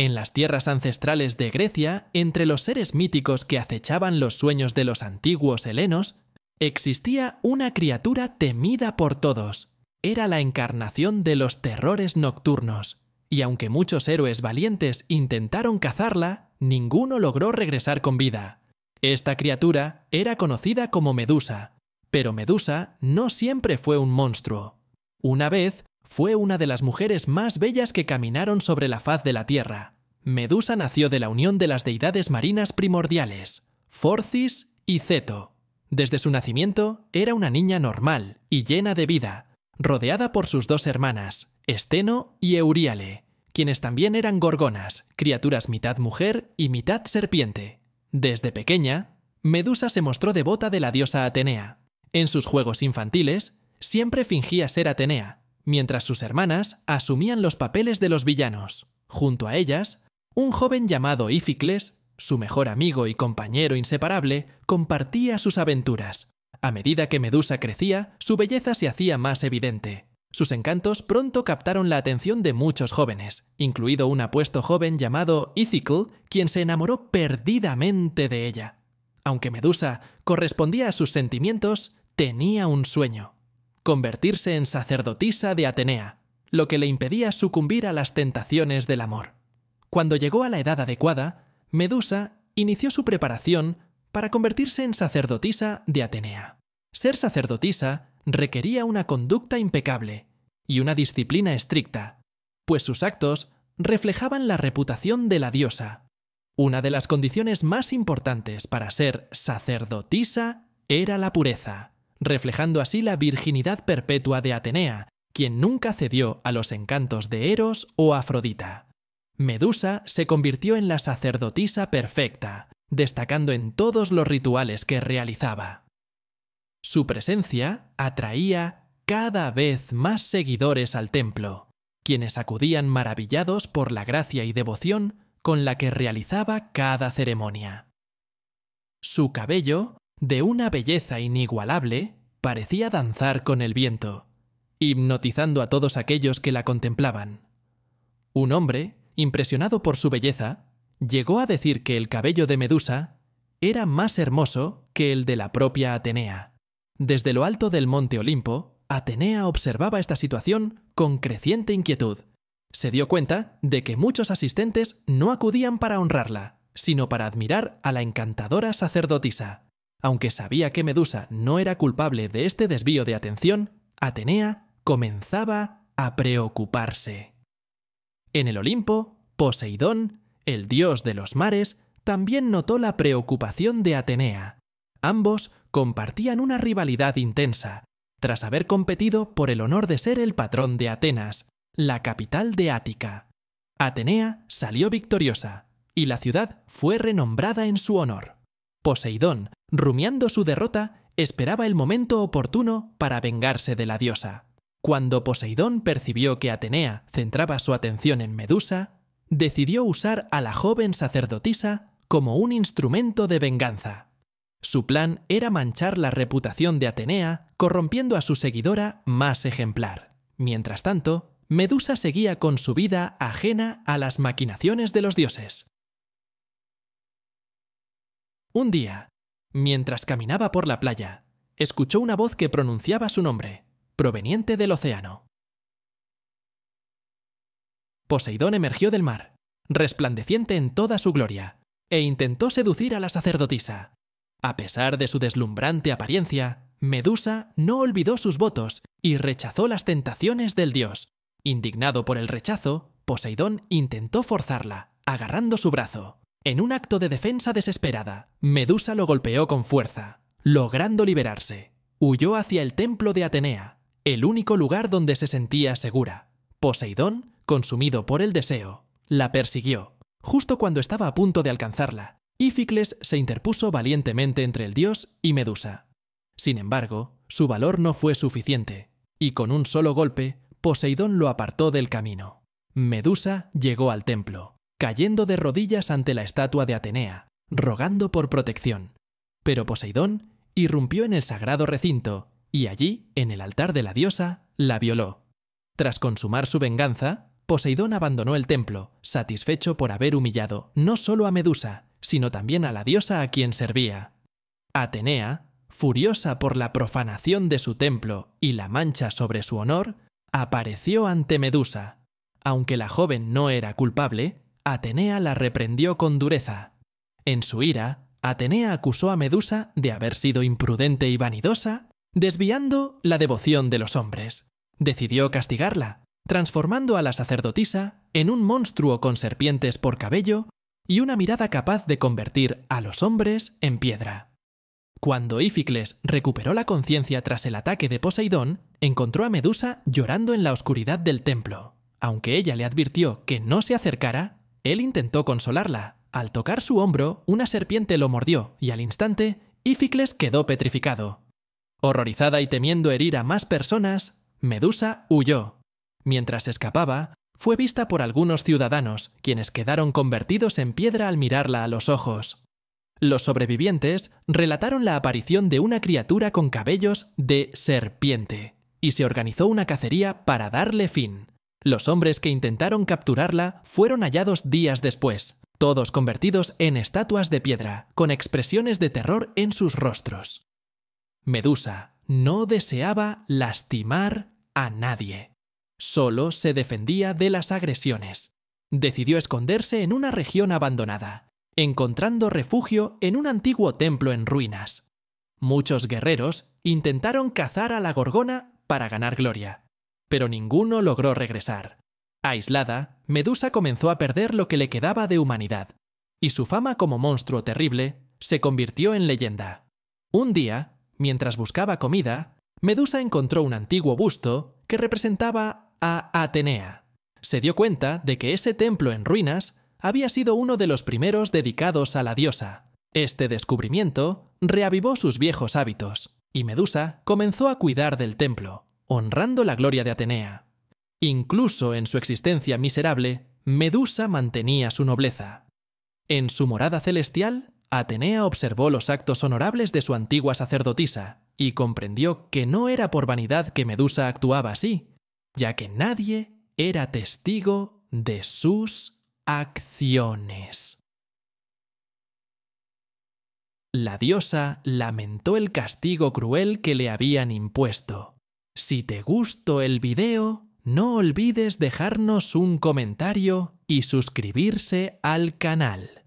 En las tierras ancestrales de Grecia, entre los seres míticos que acechaban los sueños de los antiguos helenos, existía una criatura temida por todos. Era la encarnación de los terrores nocturnos. Y aunque muchos héroes valientes intentaron cazarla, ninguno logró regresar con vida. Esta criatura era conocida como Medusa, pero Medusa no siempre fue un monstruo. Una vez, fue una de las mujeres más bellas que caminaron sobre la faz de la Tierra. Medusa nació de la unión de las deidades marinas primordiales, Forcis y Ceto. Desde su nacimiento era una niña normal y llena de vida, rodeada por sus dos hermanas, Esteno y Euríale, quienes también eran gorgonas, criaturas mitad mujer y mitad serpiente. Desde pequeña, Medusa se mostró devota de la diosa Atenea. En sus juegos infantiles, siempre fingía ser Atenea, mientras sus hermanas asumían los papeles de los villanos. Junto a ellas, un joven llamado Ificles, su mejor amigo y compañero inseparable, compartía sus aventuras. A medida que Medusa crecía, su belleza se hacía más evidente. Sus encantos pronto captaron la atención de muchos jóvenes, incluido un apuesto joven llamado Ithicle, quien se enamoró perdidamente de ella. Aunque Medusa correspondía a sus sentimientos, tenía un sueño convertirse en sacerdotisa de Atenea, lo que le impedía sucumbir a las tentaciones del amor. Cuando llegó a la edad adecuada, Medusa inició su preparación para convertirse en sacerdotisa de Atenea. Ser sacerdotisa requería una conducta impecable y una disciplina estricta, pues sus actos reflejaban la reputación de la diosa. Una de las condiciones más importantes para ser sacerdotisa era la pureza reflejando así la virginidad perpetua de Atenea, quien nunca cedió a los encantos de Eros o Afrodita. Medusa se convirtió en la sacerdotisa perfecta, destacando en todos los rituales que realizaba. Su presencia atraía cada vez más seguidores al templo, quienes acudían maravillados por la gracia y devoción con la que realizaba cada ceremonia. Su cabello de una belleza inigualable, parecía danzar con el viento, hipnotizando a todos aquellos que la contemplaban. Un hombre, impresionado por su belleza, llegó a decir que el cabello de Medusa era más hermoso que el de la propia Atenea. Desde lo alto del monte Olimpo, Atenea observaba esta situación con creciente inquietud. Se dio cuenta de que muchos asistentes no acudían para honrarla, sino para admirar a la encantadora sacerdotisa. Aunque sabía que Medusa no era culpable de este desvío de atención, Atenea comenzaba a preocuparse. En el Olimpo, Poseidón, el dios de los mares, también notó la preocupación de Atenea. Ambos compartían una rivalidad intensa, tras haber competido por el honor de ser el patrón de Atenas, la capital de Ática. Atenea salió victoriosa, y la ciudad fue renombrada en su honor. Poseidón, rumiando su derrota, esperaba el momento oportuno para vengarse de la diosa. Cuando Poseidón percibió que Atenea centraba su atención en Medusa, decidió usar a la joven sacerdotisa como un instrumento de venganza. Su plan era manchar la reputación de Atenea corrompiendo a su seguidora más ejemplar. Mientras tanto, Medusa seguía con su vida ajena a las maquinaciones de los dioses. Un día, mientras caminaba por la playa, escuchó una voz que pronunciaba su nombre, proveniente del océano. Poseidón emergió del mar, resplandeciente en toda su gloria, e intentó seducir a la sacerdotisa. A pesar de su deslumbrante apariencia, Medusa no olvidó sus votos y rechazó las tentaciones del dios. Indignado por el rechazo, Poseidón intentó forzarla, agarrando su brazo. En un acto de defensa desesperada, Medusa lo golpeó con fuerza, logrando liberarse. Huyó hacia el templo de Atenea, el único lugar donde se sentía segura. Poseidón, consumido por el deseo, la persiguió. Justo cuando estaba a punto de alcanzarla, Íficles se interpuso valientemente entre el dios y Medusa. Sin embargo, su valor no fue suficiente, y con un solo golpe, Poseidón lo apartó del camino. Medusa llegó al templo, cayendo de rodillas ante la estatua de Atenea, rogando por protección. Pero Poseidón irrumpió en el sagrado recinto y allí, en el altar de la diosa, la violó. Tras consumar su venganza, Poseidón abandonó el templo, satisfecho por haber humillado no solo a Medusa, sino también a la diosa a quien servía. Atenea, furiosa por la profanación de su templo y la mancha sobre su honor, apareció ante Medusa. Aunque la joven no era culpable, Atenea la reprendió con dureza. En su ira, Atenea acusó a Medusa de haber sido imprudente y vanidosa, desviando la devoción de los hombres. Decidió castigarla, transformando a la sacerdotisa en un monstruo con serpientes por cabello y una mirada capaz de convertir a los hombres en piedra. Cuando Íficles recuperó la conciencia tras el ataque de Poseidón, encontró a Medusa llorando en la oscuridad del templo. Aunque ella le advirtió que no se acercara, él intentó consolarla. Al tocar su hombro, una serpiente lo mordió y al instante, Íficles quedó petrificado. Horrorizada y temiendo herir a más personas, Medusa huyó. Mientras escapaba, fue vista por algunos ciudadanos, quienes quedaron convertidos en piedra al mirarla a los ojos. Los sobrevivientes relataron la aparición de una criatura con cabellos de serpiente, y se organizó una cacería para darle fin. Los hombres que intentaron capturarla fueron hallados días después, todos convertidos en estatuas de piedra, con expresiones de terror en sus rostros. Medusa no deseaba lastimar a nadie. Solo se defendía de las agresiones. Decidió esconderse en una región abandonada, encontrando refugio en un antiguo templo en ruinas. Muchos guerreros intentaron cazar a la gorgona para ganar gloria, pero ninguno logró regresar. Aislada, Medusa comenzó a perder lo que le quedaba de humanidad, y su fama como monstruo terrible se convirtió en leyenda. Un día, mientras buscaba comida, Medusa encontró un antiguo busto que representaba a Atenea. Se dio cuenta de que ese templo en ruinas había sido uno de los primeros dedicados a la diosa. Este descubrimiento reavivó sus viejos hábitos, y Medusa comenzó a cuidar del templo honrando la gloria de Atenea. Incluso en su existencia miserable, Medusa mantenía su nobleza. En su morada celestial, Atenea observó los actos honorables de su antigua sacerdotisa y comprendió que no era por vanidad que Medusa actuaba así, ya que nadie era testigo de sus acciones. La diosa lamentó el castigo cruel que le habían impuesto, si te gustó el video, no olvides dejarnos un comentario y suscribirse al canal.